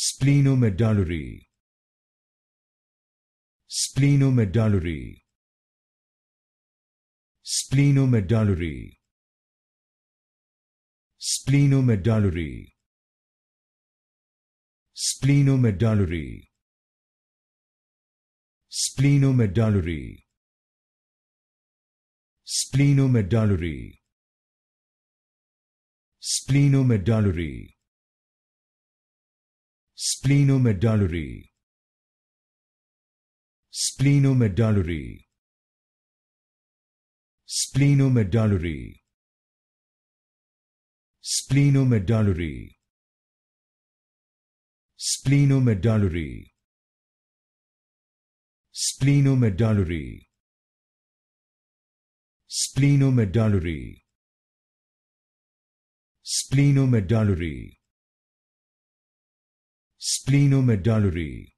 splenomedullary splenomedullary splenomedullary splenomedullary splenomedullary splenomedullary splenomedullary splenomedullary splenomedullary splenomedullary splenomedullary splenomedullary splenomedullary splenomedullary splenomedullary splenomedullary splenomedullary